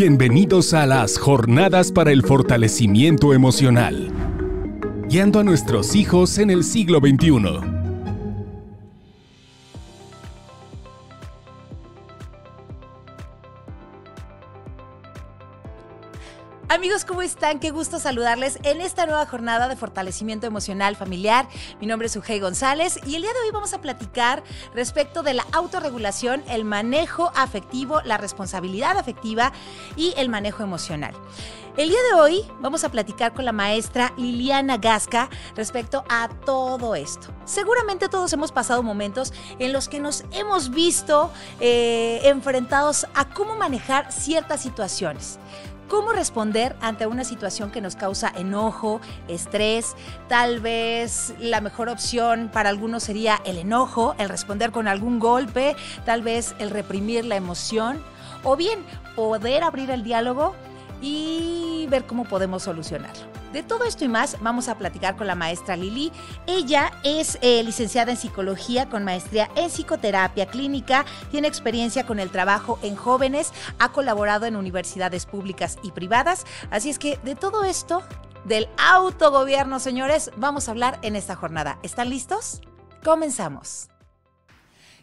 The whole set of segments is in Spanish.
Bienvenidos a las Jornadas para el Fortalecimiento Emocional, guiando a nuestros hijos en el siglo XXI. Amigos, ¿cómo están? Qué gusto saludarles en esta nueva jornada de fortalecimiento emocional familiar. Mi nombre es Ujei González y el día de hoy vamos a platicar respecto de la autorregulación, el manejo afectivo, la responsabilidad afectiva y el manejo emocional. El día de hoy vamos a platicar con la maestra Liliana Gasca respecto a todo esto. Seguramente todos hemos pasado momentos en los que nos hemos visto eh, enfrentados a cómo manejar ciertas situaciones cómo responder ante una situación que nos causa enojo, estrés. Tal vez la mejor opción para algunos sería el enojo, el responder con algún golpe, tal vez el reprimir la emoción, o bien poder abrir el diálogo y ver cómo podemos solucionarlo. De todo esto y más vamos a platicar con la maestra Lili. Ella es eh, licenciada en psicología con maestría en psicoterapia clínica, tiene experiencia con el trabajo en jóvenes, ha colaborado en universidades públicas y privadas, así es que de todo esto, del autogobierno, señores, vamos a hablar en esta jornada. ¿Están listos? Comenzamos.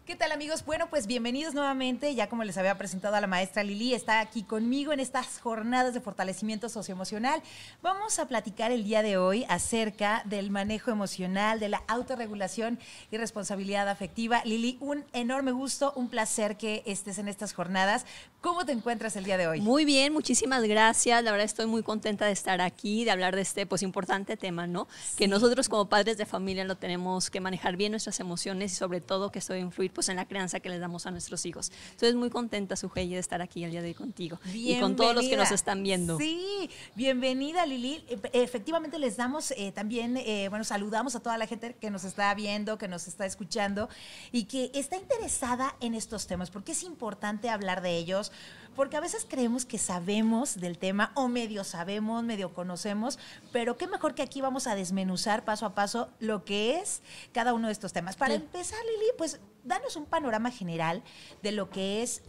¿Qué tal amigos? Bueno, pues bienvenidos nuevamente. Ya como les había presentado a la maestra Lili, está aquí conmigo en estas jornadas de fortalecimiento socioemocional. Vamos a platicar el día de hoy acerca del manejo emocional, de la autorregulación y responsabilidad afectiva. Lili, un enorme gusto, un placer que estés en estas jornadas. ¿Cómo te encuentras el día de hoy? Muy bien, muchísimas gracias. La verdad estoy muy contenta de estar aquí, de hablar de este pues importante tema, ¿no? Que nosotros como padres de familia lo tenemos que manejar bien nuestras emociones y sobre todo que esto influir pues en la crianza que les damos a nuestros hijos. Entonces, muy contenta, Sujeye, de estar aquí el día de hoy contigo y con todos los que nos están viendo. Sí, bienvenida, Lili. E, efectivamente, les damos eh, también, eh, bueno, saludamos a toda la gente que nos está viendo, que nos está escuchando y que está interesada en estos temas, porque es importante hablar de ellos porque a veces creemos que sabemos del tema o medio sabemos, medio conocemos, pero qué mejor que aquí vamos a desmenuzar paso a paso lo que es cada uno de estos temas. Para empezar, Lili, pues danos un panorama general de lo que es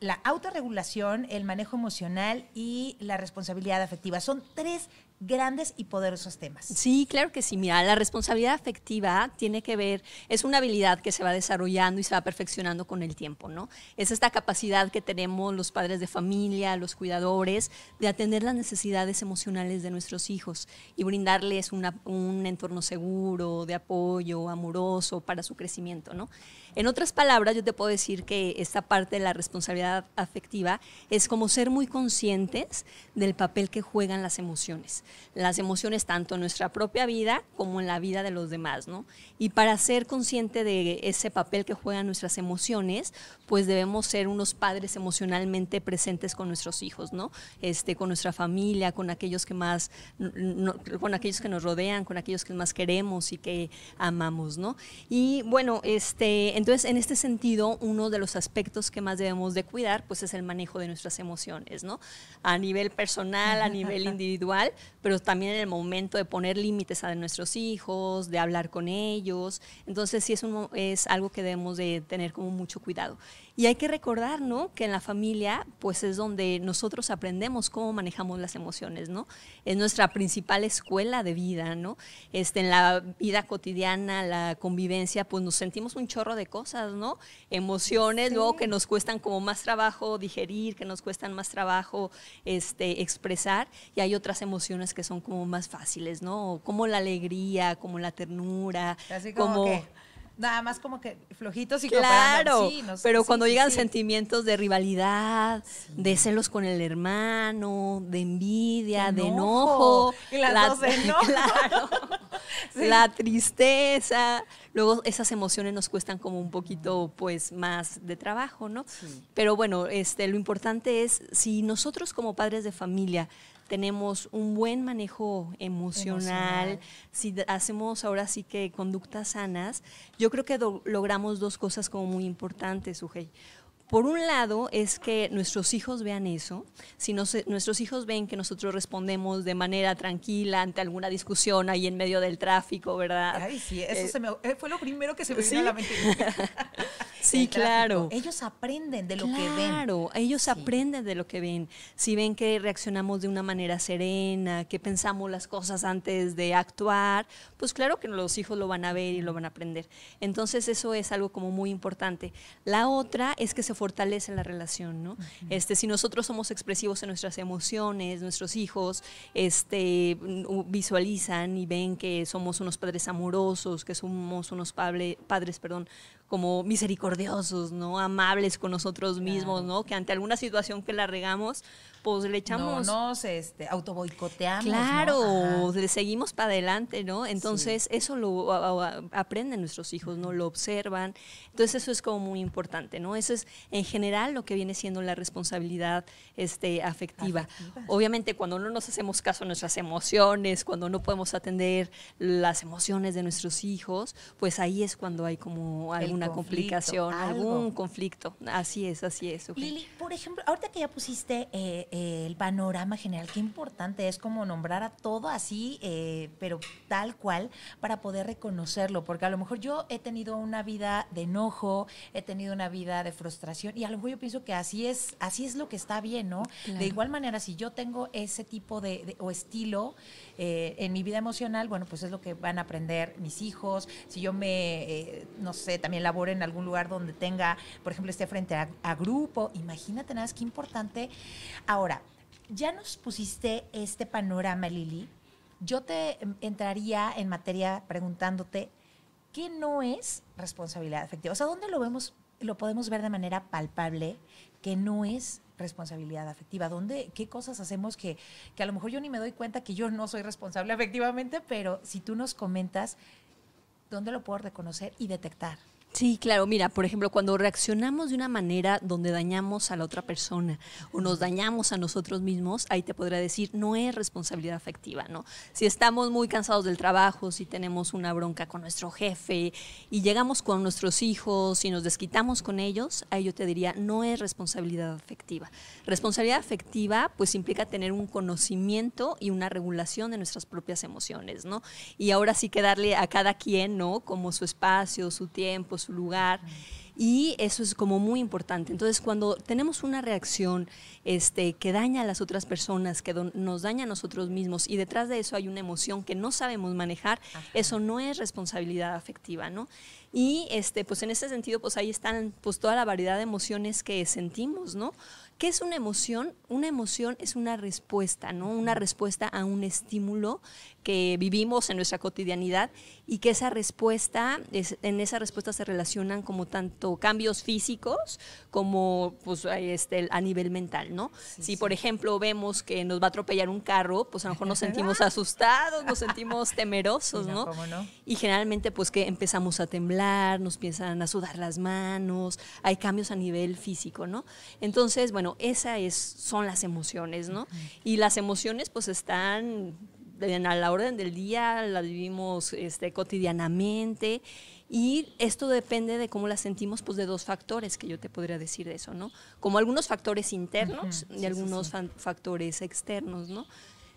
la autorregulación, el manejo emocional y la responsabilidad afectiva. Son tres grandes y poderosos temas. Sí, claro que sí. Mira, la responsabilidad afectiva tiene que ver, es una habilidad que se va desarrollando y se va perfeccionando con el tiempo, ¿no? Es esta capacidad que tenemos los padres de familia, los cuidadores, de atender las necesidades emocionales de nuestros hijos y brindarles un entorno seguro, de apoyo, amoroso para su crecimiento, ¿no? En otras palabras, yo te puedo decir que esta parte de la responsabilidad afectiva es como ser muy conscientes del papel que juegan las emociones. Las emociones tanto en nuestra propia vida como en la vida de los demás, ¿no? Y para ser consciente de ese papel que juegan nuestras emociones, pues debemos ser unos padres emocionalmente presentes con nuestros hijos, ¿no? Este, con nuestra familia, con aquellos que más, con aquellos que nos rodean, con aquellos que más queremos y que amamos, ¿no? Y bueno, este, entonces, en este sentido, uno de los aspectos que más debemos de cuidar, pues es el manejo de nuestras emociones, ¿no? A nivel personal, a nivel individual, pero también en el momento de poner límites a nuestros hijos, de hablar con ellos. Entonces, sí es, es algo que debemos de tener como mucho cuidado. Y hay que recordar, ¿no? Que en la familia, pues es donde nosotros aprendemos cómo manejamos las emociones, ¿no? Es nuestra principal escuela de vida, ¿no? Este, en la vida cotidiana, la convivencia, pues nos sentimos un chorro de cosas, ¿no? Emociones, luego que nos cuestan como más trabajo digerir, que nos cuestan más trabajo este, expresar, y hay otras emociones que son como más fáciles, ¿no? Como la alegría, como la ternura, Así como nada más como que flojitos y claro, pero cuando llegan sentimientos de rivalidad, de celos con el hermano, de envidia, de enojo, y las la, enojo. Claro, la tristeza, luego esas emociones nos cuestan como un poquito pues más de trabajo, ¿no? Pero bueno, este lo importante es si nosotros como padres de familia tenemos un buen manejo emocional, si hacemos ahora sí que conductas sanas, yo creo que logramos dos cosas como muy importantes, Ugey. Por un lado es que nuestros hijos vean eso, si nuestros hijos ven que nosotros respondemos de manera tranquila ante alguna discusión ahí en medio del tráfico, ¿verdad? Ay, sí, eso eh, eh, fue lo primero que se me ¿sí? vino a la mente. sí, claro. Ellos aprenden de lo que ven. Claro, ellos aprenden de lo que ven. Si ven que reaccionamos de una manera serena, que pensamos las cosas antes de actuar, pues claro que los hijos lo van a ver y lo van a aprender. Entonces eso es algo como muy importante. La otra es que se fortalece la relación, ¿no? Este, si nosotros somos expresivos en nuestras emociones, nuestros hijos este, visualizan y ven que somos unos padres amorosos, que somos unos padres, perdón, como misericordiosos, ¿no? Amables con nosotros mismos, ¿no? Que ante alguna situación que la regamos, pues le echamos... No nos este, autoboicoteamos. Claro, le seguimos para adelante, ¿no? Entonces eso lo aprenden nuestros hijos, ¿no? Lo observan. Entonces eso es como muy importante, ¿no? Eso es en general lo que viene siendo la responsabilidad este, afectiva. Obviamente cuando no nos hacemos caso a nuestras emociones, cuando no podemos atender las emociones de nuestros hijos, pues ahí es cuando hay como Algún complicación, algún conflicto. Así es, así es. Lili, por ejemplo, ahorita que ya pusiste eh, eh, el panorama general, qué importante es como nombrar a todo así, eh, pero tal cual, para poder reconocerlo, porque a lo mejor yo he tenido una vida de enojo, he tenido una vida de frustración y a lo mejor yo pienso que así es, así es lo que está bien, ¿no? De igual manera, si yo tengo ese tipo de, o estilo en mi vida emocional, bueno, pues es lo que van a aprender mis hijos, si yo me, no sé, también labore en algún lugar donde tenga, por ejemplo, esté frente a, grupo. Imagínate nada qué importante. Ahora, ya nos pusiste este panorama, Lili. Yo te entraría en materia preguntándote qué no es responsabilidad afectiva. O sea, ¿dónde lo vemos? Lo podemos ver de manera palpable que no es responsabilidad afectiva? ¿Dónde, ¿Qué cosas hacemos que, que, a lo mejor yo ni me doy cuenta que yo no soy responsable afectivamente, pero si tú nos comentas, ¿dónde lo puedo reconocer y detectar? Sí, claro, mira, por ejemplo, cuando reaccionamos de una manera donde dañamos a la otra persona o nos dañamos a nosotros mismos, ahí te podría decir, no es responsabilidad afectiva, ¿no? Si estamos muy cansados del trabajo, si tenemos una bronca con nuestro jefe y llegamos con nuestros hijos y nos desquitamos con ellos, ahí yo te diría, no es responsabilidad afectiva. Responsabilidad afectiva, pues implica tener un conocimiento y una regulación de nuestras propias emociones, ¿no? Y ahora sí que darle a cada quien, ¿no? Como su espacio, su tiempo, su lugar. Y eso es como muy importante. Entonces, cuando tenemos una reacción este, que daña a las otras personas, que nos daña a nosotros mismos, y detrás de eso hay una emoción que no sabemos manejar, eso no es responsabilidad afectiva, ¿no? Y este, pues en ese sentido, pues ahí están pues toda la variedad de emociones que sentimos, ¿no? ¿Qué es una emoción? Una emoción es una respuesta, ¿no? Una respuesta a un estímulo que vivimos en nuestra cotidianidad y que esa respuesta, en esa respuesta se relacionan como tanto cambios físicos como pues, este, a nivel mental, ¿no? si, por ejemplo, vemos que nos va a atropellar un carro, pues a lo mejor nos sentimos asustados, nos sentimos temerosos, ¿no? no? Y generalmente pues que empezamos a temblar, nos empiezan a sudar las manos, hay cambios a nivel físico, ¿no? Entonces, bueno, esas son las emociones, ¿no? Y las emociones pues están a la orden del día, las vivimos este, cotidianamente y esto depende de cómo las sentimos, pues de dos factores que yo te podría decir eso, ¿no? Como algunos factores internos y algunos factores externos, ¿no?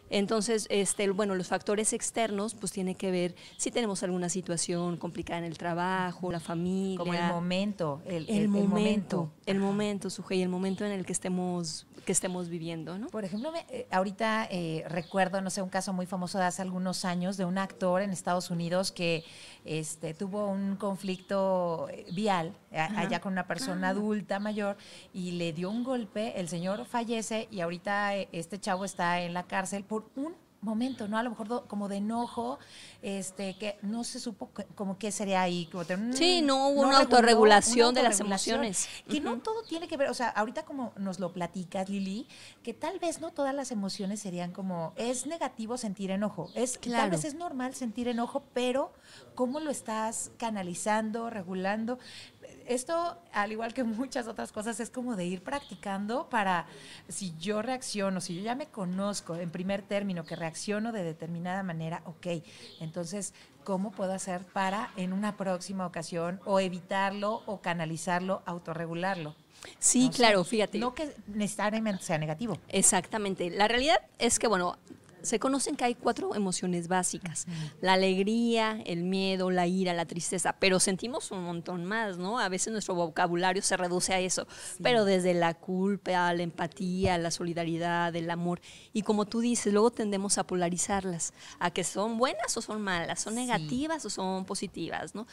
Entonces, este, bueno, los factores externos, pues tiene que ver si tenemos alguna situación complicada en el trabajo, la familia. Como el momento, el, el, el momento, el momento, el momento en el que estemos, que estemos viviendo, ¿no? Por ejemplo, eh, ahorita eh, recuerdo, no sé, un caso muy famoso de hace algunos años de un actor en Estados Unidos que este, tuvo un conflicto eh, vial allá con una persona ah. adulta mayor y le dio un golpe, el señor fallece y ahorita este chavo está en la cárcel. Por por un momento, ¿no? A lo mejor como de enojo, este, que no se supo como qué sería ahí. Mm, sí, no hubo una, autorregulación de las emociones. Que no todo tiene que ver, o sea, ahorita como nos lo platicas, Lili, que tal vez no todas las emociones serían como, es negativo sentir enojo, es claro. tal vez es normal sentir enojo, pero cómo lo estás canalizando, regulando esto, al igual que muchas otras cosas, es como de ir practicando para si yo reacciono, si yo ya me conozco en primer término que reacciono de determinada manera, ok, entonces, ¿cómo puedo hacer para en una próxima ocasión o evitarlo o canalizarlo, autorregularlo? Sí, claro, fíjate. No que necesariamente sea negativo. Exactamente. La realidad es que, bueno, se conocen que hay cuatro emociones básicas, la alegría, el miedo, la ira, la tristeza, pero sentimos un montón más, ¿no? A veces nuestro vocabulario se reduce a eso, pero desde la culpa, la empatía, la solidaridad, el amor, y como tú dices, luego tendemos a polarizarlas, a que son buenas o son malas, son negativas o son positivas, ¿no?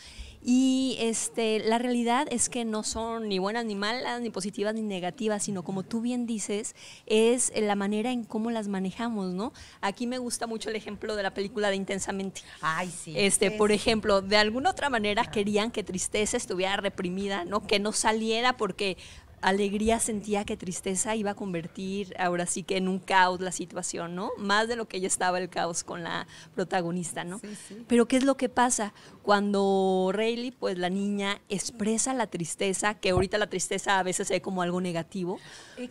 Y este, la realidad es que no son ni buenas ni malas, ni positivas ni negativas, sino como tú bien dices, es la manera en cómo las manejamos, ¿no? Aquí me gusta mucho el ejemplo de la película de Intensamente. Ay, sí. Este, por ejemplo, de alguna otra manera querían que tristeza estuviera reprimida, ¿no? Que no saliera porque alegría sentía que tristeza iba a convertir ahora sí que en un caos la situación, ¿no? Más de lo que ya estaba el caos con la protagonista, ¿no? Pero ¿qué es lo que pasa? Cuando Rayleigh, pues la niña expresa la tristeza, que ahorita la tristeza a veces se ve como algo negativo,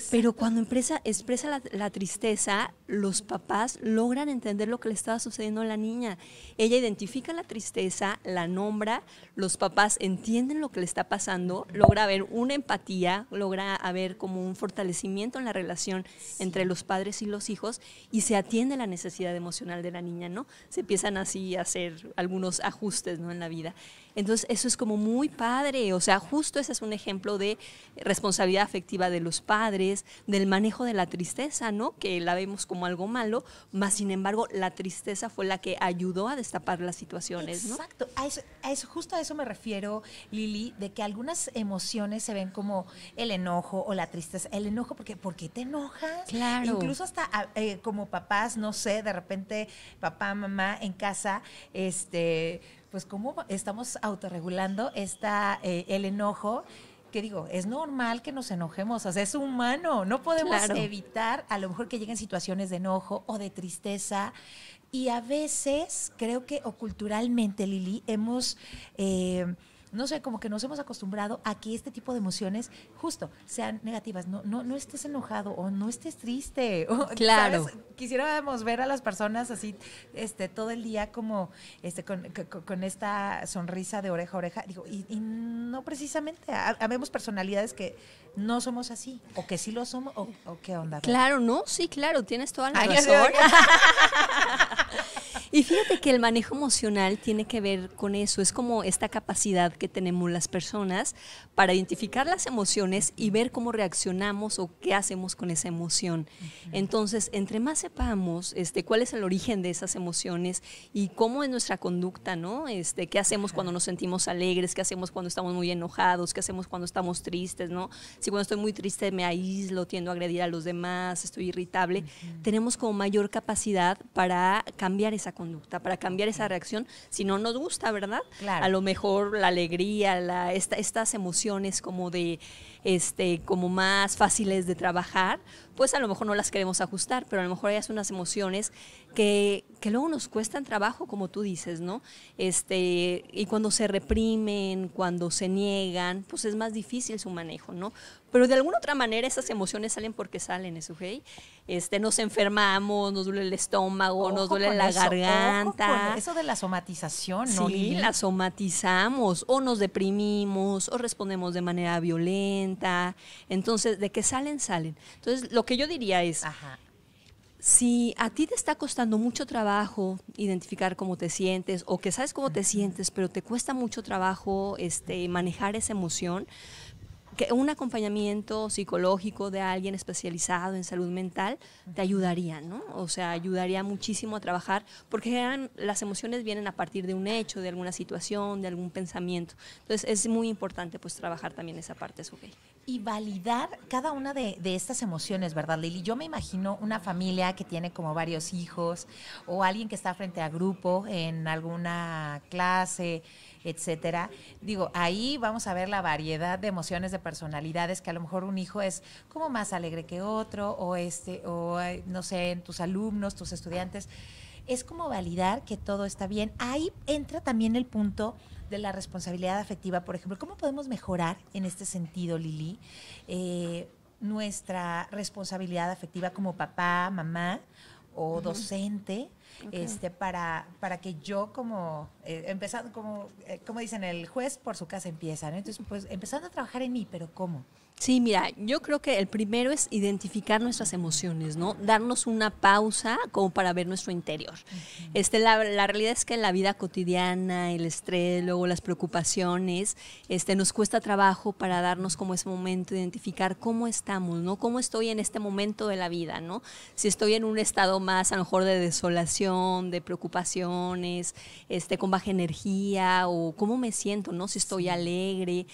pero cuando expresa la, la tristeza, los papás logran entender lo que le estaba sucediendo a la niña. Ella identifica la tristeza, la nombra, los papás entienden lo que le está pasando, logra ver una empatía, logra haber como un fortalecimiento en la relación entre los padres y los hijos y se atiende la necesidad emocional de la niña, ¿no? Se empiezan así a hacer algunos ajustes, ¿no? En la vida. Entonces, eso es como muy padre. O sea, justo ese es un ejemplo de responsabilidad afectiva de los padres, del manejo de la tristeza, ¿no? Que la vemos como algo malo, más sin embargo, la tristeza fue la que ayudó a destapar las situaciones, ¿no? Exacto. A eso, justo a eso me refiero, Lili, de que algunas emociones se ven como el enojo o la tristeza. El enojo, porque ¿por qué te enojas? Claro. Incluso hasta ah, eh, como papás, no sé, de repente papá, mamá en casa, este pues como estamos autorregulando esta, eh, el enojo que digo, es normal que nos enojemos, o sea, es humano, no podemos evitar a lo mejor que lleguen situaciones de enojo o de tristeza. Y a veces creo que o culturalmente, Lili, hemos... Eh, no sé, como que nos hemos acostumbrado a que este tipo de emociones justo sean negativas. No, no, no estés enojado o no estés triste. claro. Quisiéramos ver a las personas así este, todo el día como este, con, con, esta sonrisa de oreja a oreja. Digo, y, no precisamente. Habemos personalidades que no somos así o que sí lo somos o, qué onda. Claro, no, sí, claro, tienes toda la Ay, razón. Y fíjate que el manejo emocional tiene que ver con eso, es como esta capacidad que tenemos las personas para identificar las emociones y ver cómo reaccionamos o qué hacemos con esa emoción. Entonces, entre más sepamos este, cuál es el origen de esas emociones y cómo es nuestra conducta, ¿no? Este, qué hacemos cuando nos sentimos alegres, qué hacemos cuando estamos muy enojados, qué hacemos cuando estamos tristes, ¿no? Si cuando estoy muy triste me aíslo, tiendo a agredir a los demás, estoy irritable, tenemos como mayor capacidad para cambiar esa conducta para cambiar esa reacción, si no nos gusta, ¿verdad? A lo mejor la alegría, estas emociones como de, este, como más fáciles de trabajar, pues a lo mejor no las queremos ajustar, pero a lo mejor hay unas emociones que, luego nos cuestan trabajo, como tú dices, ¿no? Este, y cuando se reprimen, cuando se niegan, pues es más difícil su manejo, ¿no? Pero de alguna otra manera esas emociones salen porque salen, ¿es okay? Este, nos enfermamos, nos duele el estómago, nos duele la garganta. eso de la somatización, ¿no? Sí, la somatizamos, o nos deprimimos, o respondemos de manera violenta. Entonces, de que salen, salen. Entonces, lo que yo diría es, si a ti te está costando mucho trabajo identificar cómo te sientes o que sabes cómo te sientes, pero te cuesta mucho trabajo este, manejar esa emoción, que un acompañamiento psicológico de alguien especializado en salud mental te ayudaría, ¿no? O sea, ayudaría muchísimo a trabajar, porque las emociones vienen a partir de un hecho, de alguna situación, de algún pensamiento. Entonces, es muy importante pues trabajar también esa parte, Sugey y validar cada una de, estas emociones, ¿verdad, Lili? Yo me imagino una familia que tiene como varios hijos o alguien que está frente a grupo en alguna clase, etcétera. Digo, ahí vamos a ver la variedad de emociones, de personalidades, que a lo mejor un hijo es como más alegre que otro o este o no sé, en tus alumnos, tus estudiantes. Es como validar que todo está bien. Ahí entra también el punto de la responsabilidad afectiva, por ejemplo, ¿cómo podemos mejorar en este sentido, Lili, eh, nuestra responsabilidad afectiva como papá, mamá o docente? Este, para, para que yo como, eh, como, eh, como dicen, el juez por su casa empieza, ¿no? Entonces, pues empezando a trabajar en mí, pero ¿cómo? Sí, mira, yo creo que el primero es identificar nuestras emociones, ¿no? Darnos una pausa como para ver nuestro interior. Este, la, realidad es que en la vida cotidiana, el estrés, luego las preocupaciones, este, nos cuesta trabajo para darnos como ese momento, identificar cómo estamos, ¿no? Cómo estoy en este momento de la vida, ¿no? Si estoy en un estado más, a lo mejor, de desolación, de preocupaciones, este, con baja energía, o cómo me siento, ¿no? Si estoy alegre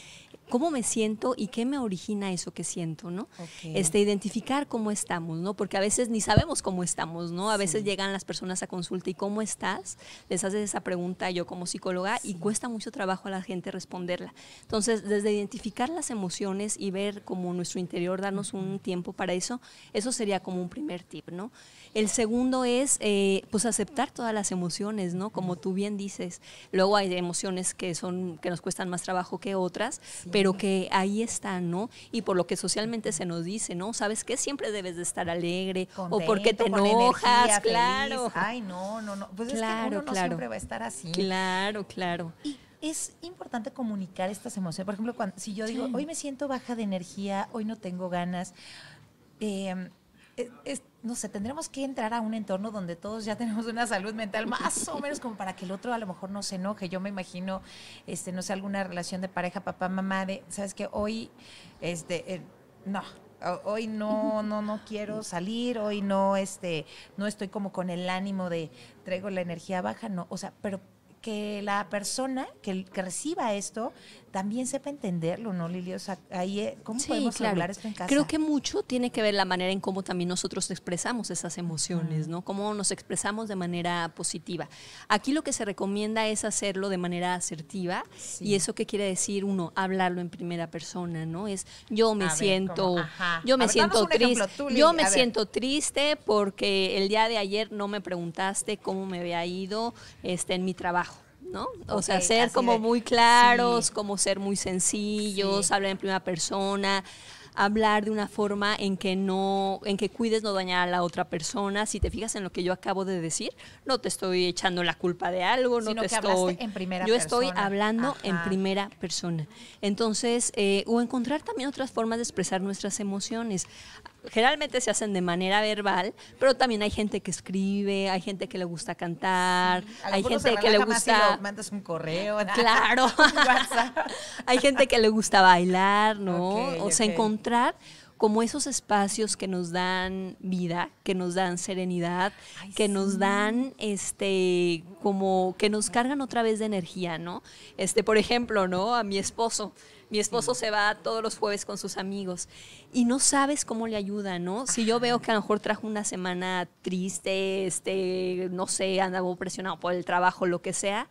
cómo me siento y qué me origina eso que siento, ¿no? Este, identificar cómo estamos, ¿no? Porque a veces ni sabemos cómo estamos, ¿no? A veces llegan las personas a consulta y ¿cómo estás? Les haces esa pregunta yo como psicóloga y cuesta mucho trabajo a la gente responderla. Entonces, desde identificar las emociones y ver cómo nuestro interior, darnos un tiempo para eso, eso sería como un primer tip, ¿no? El segundo es, eh, pues, aceptar todas las emociones, ¿no? Como tú bien dices. Luego hay emociones que son, que nos cuestan más trabajo que otras, pero que ahí están, ¿no? Y por lo que socialmente se nos dice, ¿no? ¿Sabes qué? Siempre debes de estar alegre o porque te enojas, claro. Ay, no, no, no. Pues claro, es no claro. siempre va a estar así. Claro, claro. Y es importante comunicar estas emociones. Por ejemplo, cuando, si yo digo, hoy me siento baja de energía, hoy no tengo ganas, em, no sé, tendremos que entrar a un entorno donde todos ya tenemos una salud mental más o menos como para que el otro a lo mejor no se enoje. Yo me imagino, este, no sé, alguna relación de pareja, papá, mamá, de, sabes que hoy, este, eh, no, hoy no, no, no quiero salir, hoy no, este, no estoy como con el ánimo de traigo la energía baja, no, o sea, pero que la persona que, que reciba esto también sepa entenderlo, ¿no, Lili? O ahí, eh, ¿cómo podemos hablar esto en casa? Creo que mucho tiene que ver la manera en cómo también nosotros expresamos esas emociones, ¿no? Cómo nos expresamos de manera positiva. Aquí lo que se recomienda es hacerlo de manera asertiva. ¿Y eso qué quiere decir? Uno, hablarlo en primera persona, ¿no? Es yo me siento, yo me siento triste. yo me siento triste porque el día de ayer no me preguntaste cómo me había ido este, en mi trabajo. ¿no? O sea, ser como muy claros, como ser muy sencillos, hablar en primera persona, hablar de una forma en que no, en que cuides no dañar a la otra persona. Si te fijas en lo que yo acabo de decir, no te estoy echando la culpa de algo, no te estoy. En yo estoy hablando en primera persona. Entonces, eh, o encontrar también otras formas de expresar nuestras emociones generalmente se hacen de manera verbal, pero también hay gente que escribe, hay gente que le gusta cantar, hay gente que le gusta... mandas un correo, claro. hay gente que le gusta bailar, ¿no? o sea, encontrar como esos espacios que nos dan vida, que nos dan serenidad, que nos dan este como que nos cargan otra vez de energía, ¿no? Este, por ejemplo, ¿no? A mi esposo, mi esposo se va todos los jueves con sus amigos y no sabes cómo le ayuda, ¿no? Si yo veo que a lo mejor trajo una semana triste, este, no sé, andaba presionado por el trabajo, lo que sea,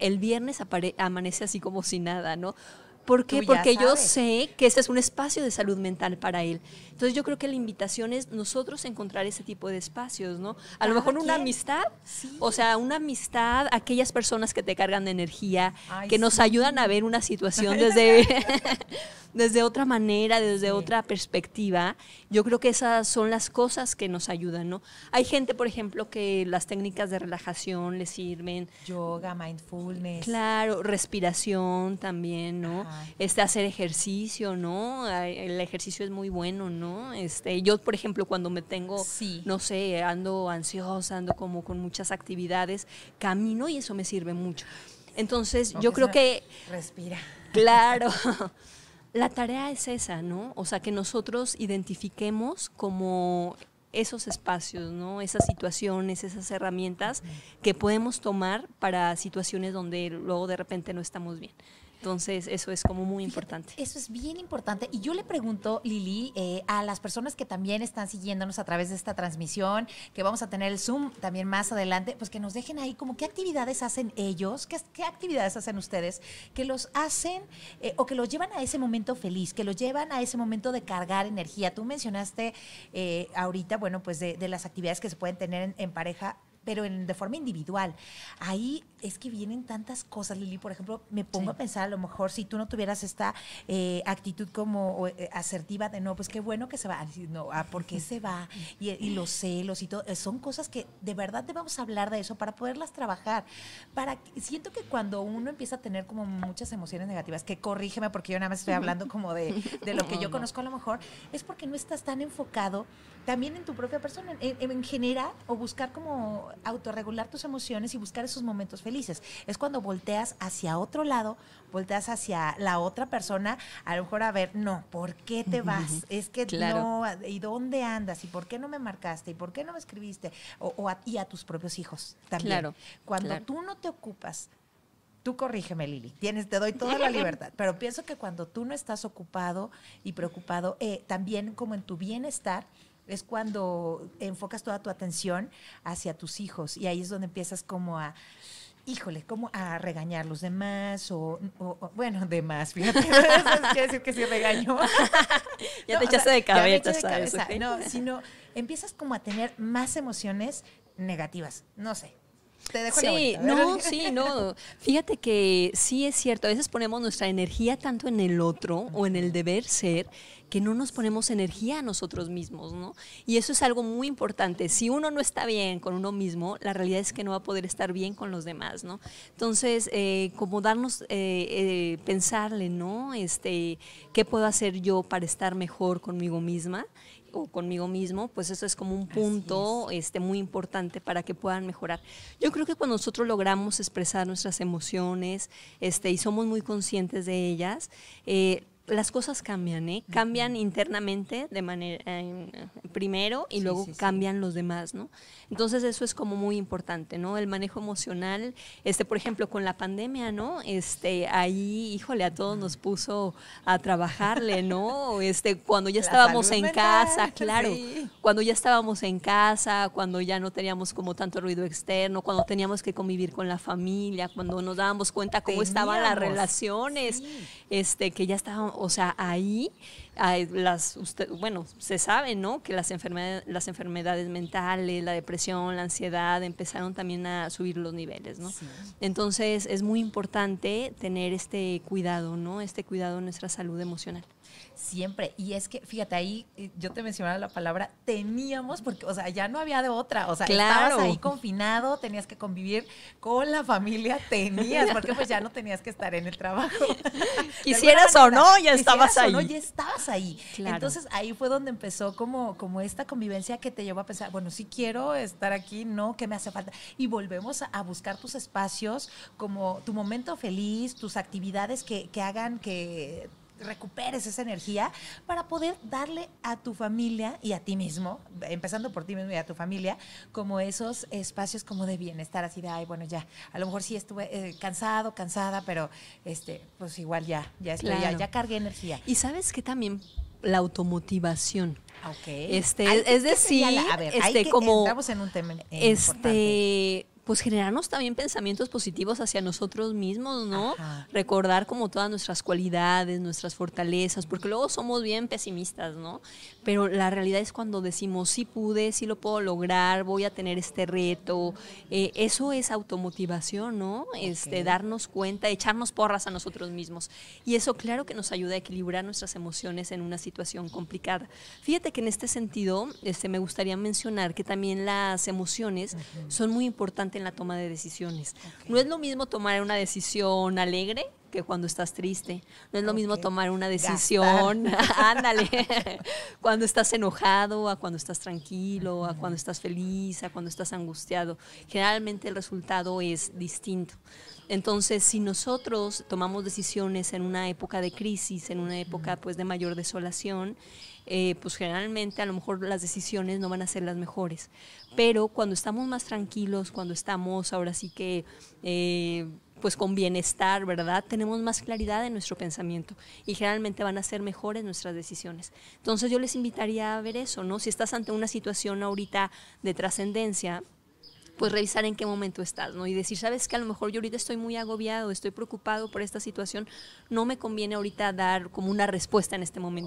el viernes amanece así como si nada, ¿no? ¿Por qué? Porque yo sé que este es un espacio de salud mental para él. Entonces yo creo que la invitación es nosotros encontrar ese tipo de espacios, ¿no? A lo mejor una amistad, o sea, una amistad, aquellas personas que te cargan de energía, que nos ayudan a ver una situación desde, desde otra manera, desde otra perspectiva. Yo creo que esas son las cosas que nos ayudan, ¿no? Hay gente, por ejemplo, que las técnicas de relajación le sirven. Yoga, mindfulness. Claro, respiración también, ¿no? este, hacer ejercicio, ¿no? El ejercicio es muy bueno, ¿no? Este, yo, por ejemplo, cuando me tengo, no sé, ando ansiosa, ando como con muchas actividades, camino y eso me sirve mucho. Entonces, yo creo que... Respira. Claro. la tarea es esa, ¿no? O sea, que nosotros identifiquemos como esos espacios, ¿no? Esas situaciones, esas herramientas que podemos tomar para situaciones donde luego de repente no estamos bien. Entonces, eso es como muy importante. Eso es bien importante. Y yo le pregunto, Lili, eh, a las personas que también están siguiéndonos a través de esta transmisión, que vamos a tener el Zoom también más adelante, pues que nos dejen ahí como qué actividades hacen ellos, qué, actividades hacen ustedes, que los hacen eh, o que los llevan a ese momento feliz, que los llevan a ese momento de cargar energía. Tú mencionaste eh, ahorita, bueno, pues de, las actividades que se pueden tener en pareja pero en, de forma individual. Ahí es que vienen tantas cosas, Lili. Por ejemplo, me pongo a pensar, a lo mejor si tú no tuvieras esta eh, actitud como eh, asertiva de no, pues qué bueno que se va, no, ah, ¿por qué se va? Y, los celos y todo, son cosas que de verdad debemos hablar de eso para poderlas trabajar. Para, siento que cuando uno empieza a tener como muchas emociones negativas, que corrígeme porque yo nada más estoy hablando como de, de lo que yo conozco a lo mejor, es porque no estás tan enfocado también en tu propia persona, en, general, o buscar como autorregular tus emociones y buscar esos momentos felices. Es cuando volteas hacia otro lado, volteas hacia la otra persona, a lo mejor a ver, no, ¿por qué te vas? Es que no, ¿y dónde andas? ¿Y por qué no me marcaste? ¿Y por qué no me escribiste? O, y a tus propios hijos también. Claro, cuando tú no te ocupas tú corrígeme, Lili, tienes, te doy toda la libertad, pero pienso que cuando tú no estás ocupado y preocupado eh, también como en tu bienestar, es cuando enfocas toda tu atención hacia tus hijos y ahí es donde empiezas como a híjole, como a regañar los demás o, bueno, demás, fíjate, quiere decir que sí regañó ya te echaste de cabeza, ¿sabes? No, sino empiezas como a tener más emociones negativas, no sé. Te dejo sí, la Sí, no, sí, no. Fíjate que sí es cierto, a veces ponemos nuestra energía tanto en el otro o en el deber ser que no nos ponemos energía a nosotros mismos, ¿no? Y eso es algo muy importante. Si uno no está bien con uno mismo, la realidad es que no va a poder estar bien con los demás, ¿no? Entonces, eh, como darnos, eh, eh, pensarle, ¿no? Este, ¿qué puedo hacer yo para estar mejor conmigo misma? o conmigo mismo, pues eso es como un punto este, muy importante para que puedan mejorar. Yo creo que cuando nosotros logramos expresar nuestras emociones este, y somos muy conscientes de ellas, las cosas cambian, ¿eh? Cambian internamente de manera eh, primero y luego cambian los demás, ¿no? Entonces eso es como muy importante, ¿no? El manejo emocional, este, por ejemplo, con la pandemia, ¿no? Este, ahí, híjole, a todos nos puso a trabajarle, ¿no? Este, cuando ya estábamos en casa, claro, cuando ya estábamos en casa, cuando ya no teníamos como tanto ruido externo, cuando teníamos que convivir con la familia, cuando nos dábamos cuenta cómo estaban las relaciones, este, que ya estábamos o sea, ahí, bueno, se sabe, ¿no? Que las, enfermedades, las enfermedades mentales, la depresión, la ansiedad, empezaron también a subir los niveles, ¿no? Entonces, es muy importante tener este cuidado, ¿no? Este cuidado en nuestra salud emocional. Siempre. Y es que, fíjate, ahí eh, yo te mencionaba la palabra teníamos, porque, o sea, ya no había de otra. O sea, estabas ahí confinado, tenías que convivir con la familia, tenías, porque pues ya no tenías que estar en el trabajo. Quisieras o no, ya estabas ahí. ahí. Entonces ahí fue donde empezó como, como esta convivencia que te llevó a pensar, bueno, sí quiero estar aquí, no, ¿qué me hace falta? Y volvemos a, a buscar tus espacios, como tu momento feliz, tus actividades que, que hagan que recuperes esa energía para poder darle a tu familia y a ti mismo, empezando por ti mismo y a tu familia, como esos espacios como de bienestar, así de, ay, bueno, ya, a lo mejor sí estuve eh, cansado, cansada, pero este, pues igual ya, ya estoy, ya, ya cargué energía. Y sabes que también la automotivación. Ah, ok. Este, es decir, este, que, como en un tema este, pues generarnos también pensamientos positivos hacia nosotros mismos, ¿no? Recordar como todas nuestras cualidades, nuestras fortalezas, porque luego somos bien pesimistas, ¿no? Pero la realidad es cuando decimos, sí pude, sí lo puedo lograr, voy a tener este reto. Eh, eso es automotivación, ¿no? Este, darnos cuenta, echarnos porras a nosotros mismos. Y eso claro que nos ayuda a equilibrar nuestras emociones en una situación complicada. Fíjate que en este sentido, este, me gustaría mencionar que también las emociones son muy importantes en la toma de decisiones. No es lo mismo tomar una decisión alegre que cuando estás triste. No es lo mismo tomar una decisión, ándale, cuando estás enojado, a cuando estás tranquilo, a cuando estás feliz, a cuando estás angustiado. Generalmente el resultado es distinto. Entonces, si nosotros tomamos decisiones en una época de crisis, en una época pues de mayor desolación, eh, pues generalmente a lo mejor las decisiones no van a ser las mejores. Pero cuando estamos más tranquilos, cuando estamos ahora sí que... Eh, pues con bienestar, ¿verdad? Tenemos más claridad en nuestro pensamiento y generalmente van a ser mejores nuestras decisiones. Entonces yo les invitaría a ver eso, ¿no? Si estás ante una situación ahorita de trascendencia, pues revisar en qué momento estás, ¿no? Y decir, sabes que a lo mejor yo ahorita estoy muy agobiado, estoy preocupado por esta situación, no me conviene ahorita dar como una respuesta en este momento.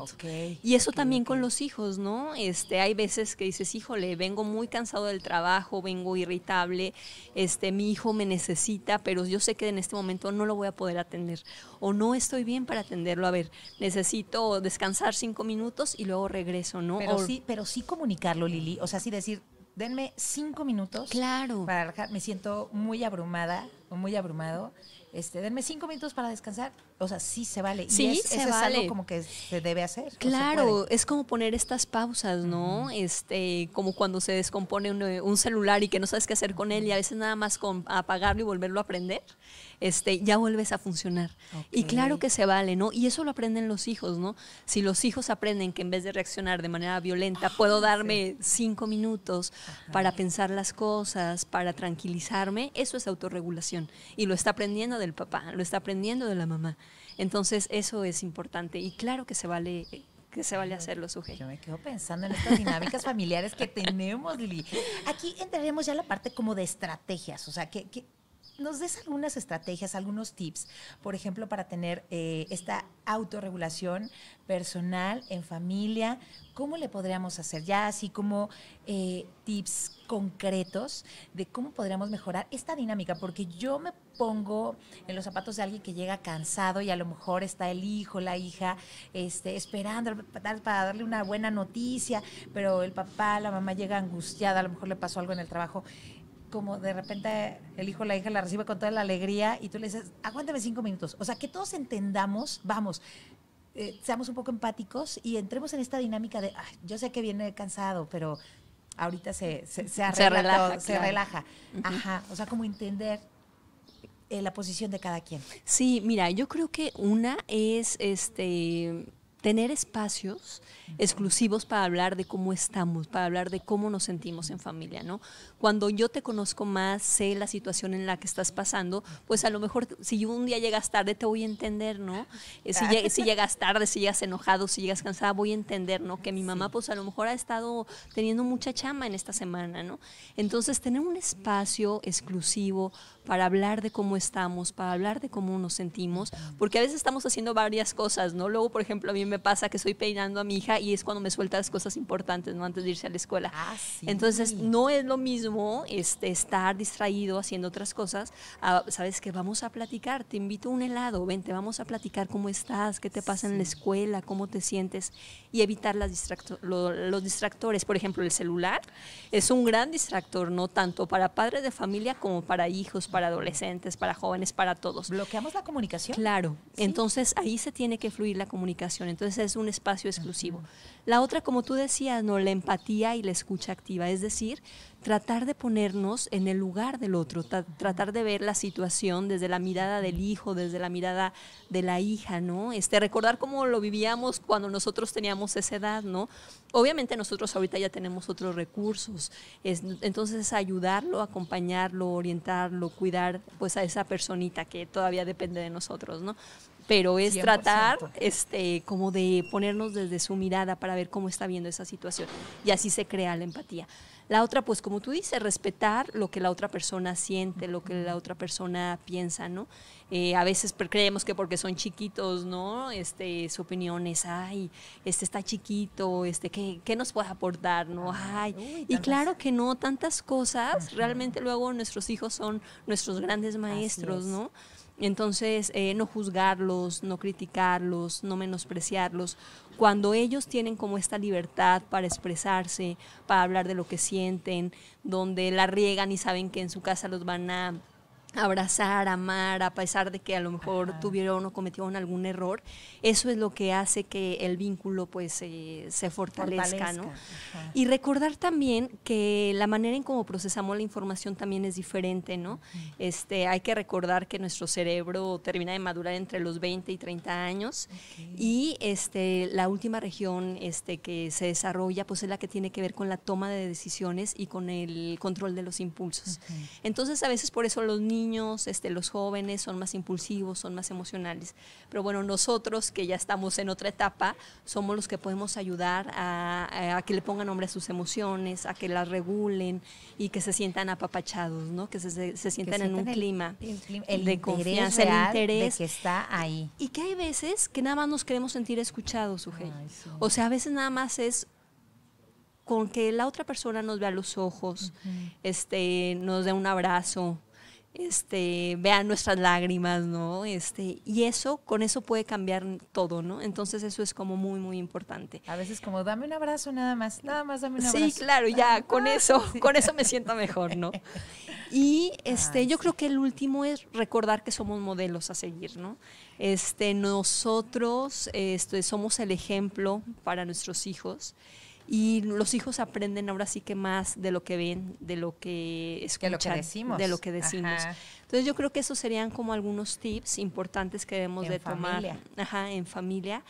y eso también con los hijos, ¿no? Este, hay veces que dices, híjole, vengo muy cansado del trabajo, vengo irritable, este, mi hijo me necesita, pero yo sé que en este momento no lo voy a poder atender o no estoy bien para atenderlo. A ver, necesito descansar cinco minutos y luego regreso, ¿no? sí, pero sí comunicarlo, Lili, o sea, sí decir, denme cinco minutos. Claro. Para Me siento muy abrumada o muy abrumado. Este, denme cinco minutos para descansar o sea, sí se vale. Sí, y se eso vale. es algo como que se debe hacer. Claro, es como poner estas pausas, ¿no? Este, como cuando se descompone eh, un, celular y que no sabes qué hacer con él y a veces nada más con apagarlo y volverlo a prender, este, ya vuelves a funcionar. Y claro que se vale, ¿no? Y eso lo aprenden los hijos, ¿no? Si los hijos aprenden que en vez de reaccionar de manera violenta, puedo darme cinco minutos para pensar las cosas, para tranquilizarme, eso es autorregulación. Y lo está aprendiendo del papá, lo está aprendiendo de la mamá. Entonces eso es importante y claro que se vale eh, que se vale hacerlo, sujeto. Yo me quedo pensando en estas dinámicas familiares que tenemos, Lili. Aquí entraremos ya a la parte como de estrategias, o sea, ¿qué, que nos des algunas estrategias, algunos tips, por ejemplo, para tener eh, esta autorregulación personal, en familia, ¿cómo le podríamos hacer? Ya así como eh, tips concretos de cómo podríamos mejorar esta dinámica, porque yo me pongo en los zapatos de alguien que llega cansado y a lo mejor está el hijo, la hija, este, esperando para darle una buena noticia, pero el papá, la mamá llega angustiada, a lo mejor le pasó algo en el trabajo como de repente el hijo o la hija la recibe con toda la alegría y tú le dices, aguántame cinco minutos. O sea, que todos entendamos, vamos, eh, seamos un poco empáticos y entremos en esta dinámica de, yo sé que viene cansado, pero ahorita se, se, se, relaja. se relaja. Ajá, o sea, como entender eh, la posición de cada quien. Sí, mira, yo creo que una es este tener espacios exclusivos para hablar de cómo estamos, para hablar de cómo nos sentimos en familia, ¿no? cuando yo te conozco más, sé la situación en la que estás pasando, pues a lo mejor si un día llegas tarde te voy a entender, ¿no? Eh, si, llegas tarde, si llegas enojado, si llegas cansada, voy a entender, ¿no? Que mi mamá pues a lo mejor ha estado teniendo mucha chama en esta semana, ¿no? Entonces, tener un espacio exclusivo para hablar de cómo estamos, para hablar de cómo nos sentimos, porque a veces estamos haciendo varias cosas, ¿no? Luego, por ejemplo, a mí me pasa que estoy peinando a mi hija y es cuando me sueltas las cosas importantes, ¿no? Antes de irse a la escuela. Ah, Entonces, no es lo mismo este, estar distraído haciendo otras cosas, ah, sabes que vamos a platicar, te invito a un helado, vente, vamos a platicar cómo estás, qué te pasa en la escuela, cómo te sientes y evitar los distractores. Por ejemplo, el celular es un gran distractor, no tanto para padres de familia como para hijos, para adolescentes, para jóvenes, para todos. Bloqueamos la comunicación. Claro, entonces ahí se tiene que fluir la comunicación, entonces es un espacio exclusivo. La otra, como tú decías, no la empatía y la escucha activa, es decir, tratar de ponernos en el lugar del otro, tratar de ver la situación desde la mirada del hijo, desde la mirada de la hija, ¿no? Este, recordar cómo lo vivíamos cuando nosotros teníamos esa edad, ¿no? obviamente nosotros ahorita ya tenemos otros recursos, entonces es ayudarlo, acompañarlo, orientarlo, cuidar pues a esa personita que todavía depende de nosotros, ¿no? Pero es tratar este, como de ponernos desde su mirada para ver cómo está viendo esa situación y así se crea la empatía. La otra, pues como tú dices, respetar lo que la otra persona siente, lo que la otra persona piensa, ¿no? Eh, a veces creemos que porque son chiquitos, ¿no? Este, su opinión es, ay, este está chiquito, este, ¿qué eh, ¿qué nos puede aportar? ¿no? Ah, y claro que no, tantas cosas, realmente luego nuestros hijos son nuestros grandes maestros, ¿no? Entonces, eh, no juzgarlos, no criticarlos, no menospreciarlos. Cuando ellos tienen como esta libertad para expresarse, para hablar de lo que sienten, donde la riegan y saben que en su casa los van a abrazar, amar, a pesar de que a lo mejor tuvieron o cometieron algún error, eso es lo que hace que el vínculo pues se fortalezca, ¿no? Y recordar también que la manera en cómo procesamos la información también es diferente, ¿no? Este, hay que recordar que nuestro cerebro termina de madurar entre los 20 y 30 años y este, la última región este, que se desarrolla pues es la que tiene que ver con la toma de decisiones y con el control de los impulsos. Entonces a veces por eso los niños este, los jóvenes son más impulsivos, son más emocionales. Pero bueno, nosotros que ya estamos en otra etapa, somos los que podemos ayudar a, que le pongan nombre a sus emociones, a que las regulen y que se sientan apapachados, ¿no? que se, sientan en un clima el, de confianza, el interés. De que está ahí. Y que hay veces que nada más nos queremos sentir escuchados, su O sea, a veces nada más es con que la otra persona nos vea los ojos, este, nos dé un abrazo, este, vean nuestras lágrimas, ¿no? Este, y eso, con eso puede cambiar todo, ¿no? Entonces eso es como muy, muy importante. A veces como, dame un abrazo nada más, nada más dame un abrazo. Sí, claro, ya, con eso, con eso me siento mejor, ¿no? Y este, yo creo que el último es recordar que somos modelos a seguir, ¿no? Este, nosotros este, somos el ejemplo para nuestros hijos y los hijos aprenden ahora sí que más de lo que ven, de lo que escuchan, de lo que decimos. De lo que decimos. Entonces yo creo que esos serían como algunos tips importantes que debemos de familia. tomar en familia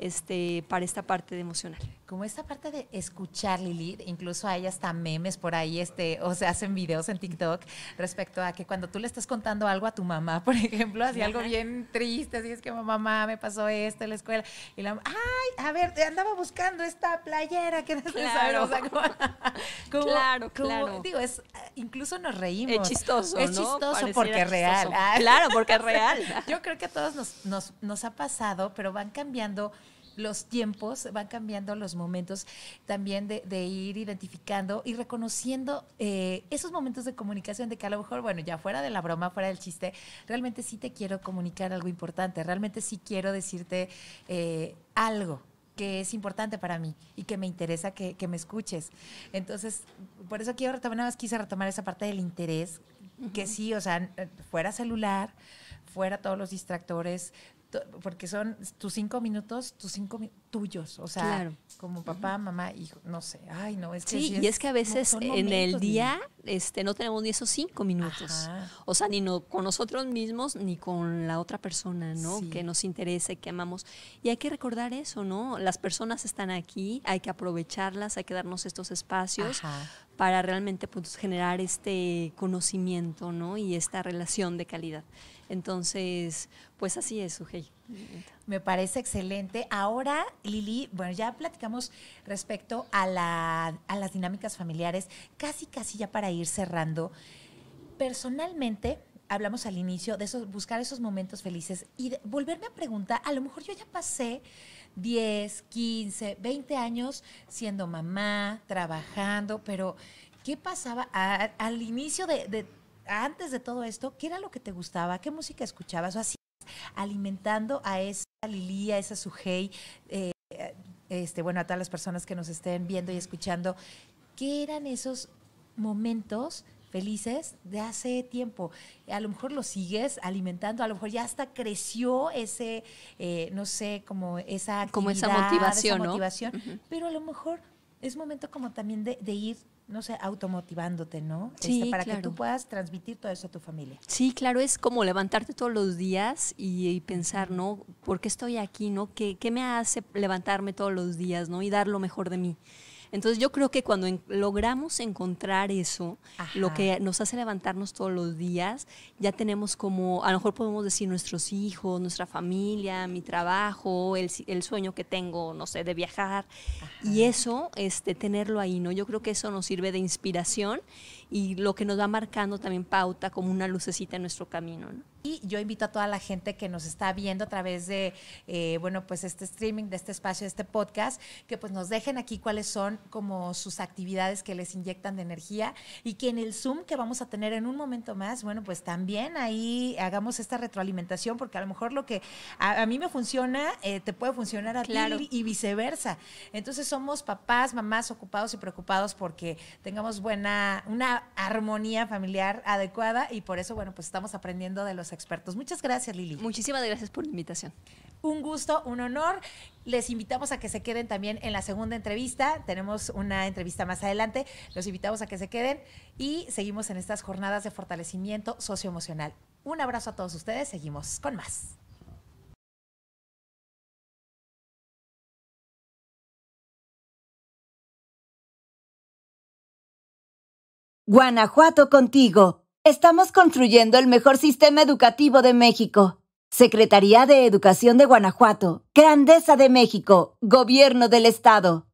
este, para esta parte de emocional. Como esta parte de escuchar, Lili, incluso hay hasta memes por ahí, este, o se hacen videos en TikTok respecto a que cuando tú le estás contando algo a tu mamá, por ejemplo, así algo bien triste, así es que mamá, me pasó esto en la escuela, y la ay, a ver, andaba buscando esta playera que claro. O claro, claro. digo, es, incluso nos reímos. Es chistoso, Es chistoso porque es real. Ah. Claro, porque es real. Yo creo que a todos nos, nos, nos ha pasado, pero van cambiando los tiempos, van cambiando los momentos también de, ir identificando y reconociendo eh, esos momentos de comunicación de que a lo mejor, bueno, ya fuera de la broma, fuera del chiste, realmente sí te quiero comunicar algo importante, realmente sí quiero decirte eh, algo que es importante para mí y que me interesa que, me escuches. Entonces, por eso quiero retomar, nada más quise retomar esa parte del interés, que sí, o sea, fuera celular, fuera todos los distractores, porque son tus cinco minutos, tus cinco tuyos, o sea, como papá, mamá, hijo, no sé, ay, no, es que... Sí, y es que a veces en el día este, no tenemos ni esos cinco minutos, o sea, ni no, con nosotros mismos ni con la otra persona, ¿no? Que nos interese, que amamos. Y hay que recordar eso, ¿no? Las personas están aquí, hay que aprovecharlas, hay que darnos estos espacios. para realmente pues, generar este conocimiento ¿no? y esta relación de calidad. Entonces, pues así es, Sujei. Me parece excelente. Ahora, Lili, bueno, ya platicamos respecto a, las dinámicas familiares, casi, casi ya para ir cerrando. Personalmente, hablamos al inicio de buscar esos momentos felices y volverme a preguntar, a lo mejor yo ya pasé 10, 15, 20 años siendo mamá, trabajando, pero ¿qué pasaba al inicio de antes de todo esto, ¿qué era lo que te gustaba? ¿Qué música escuchabas? O así, alimentando a esa lilía a esa Sujei, eh, eh, este, bueno, a todas las personas que nos estén viendo y escuchando, ¿qué eran esos momentos felices de hace tiempo. A lo mejor lo sigues alimentando, a lo mejor ya hasta creció ese, eh, no sé, como esa como esa motivación, esa motivación ¿no? pero a lo mejor es momento como también de ir no sé, automotivándote, ¿no? Este, sí, para que tú puedas transmitir todo eso a tu familia. Sí, claro, es como levantarte todos los días y, pensar, ¿no? ¿Por qué estoy aquí, no? ¿Qué, ¿Qué, me hace levantarme todos los días, no? Y dar lo mejor de mí. Entonces yo creo que cuando logramos encontrar eso, lo que nos hace levantarnos todos los días, ya tenemos como, a lo mejor podemos decir nuestros hijos, nuestra familia, mi trabajo, el, sueño que tengo, no sé, de viajar. Y eso, este, tenerlo ahí, ¿no? Yo creo que eso nos sirve de inspiración y lo que nos va marcando también pauta como una lucecita en nuestro camino. Y yo invito a toda la gente que nos está viendo a través de, eh, bueno, pues este streaming, de este espacio, de este podcast, que pues nos dejen aquí cuáles son como sus actividades que les inyectan de energía y que en el Zoom que vamos a tener en un momento más, bueno, pues también ahí hagamos esta retroalimentación, porque a lo mejor lo que a, mí me funciona, eh, te puede funcionar a ti y viceversa. Entonces somos papás, mamás ocupados y preocupados porque tengamos buena, una armonía familiar adecuada y por eso, bueno, pues estamos aprendiendo de los expertos. Muchas gracias, Lili. Muchísimas gracias por la invitación. Un gusto, un honor. Les invitamos a que se queden también en la segunda entrevista. Tenemos una entrevista más adelante. Los invitamos a que se queden y seguimos en estas jornadas de fortalecimiento socioemocional. Un abrazo a todos ustedes. Seguimos con más. Guanajuato contigo. Estamos construyendo el mejor sistema educativo de México. Secretaría de Educación de Guanajuato. Grandeza de México. Gobierno del Estado.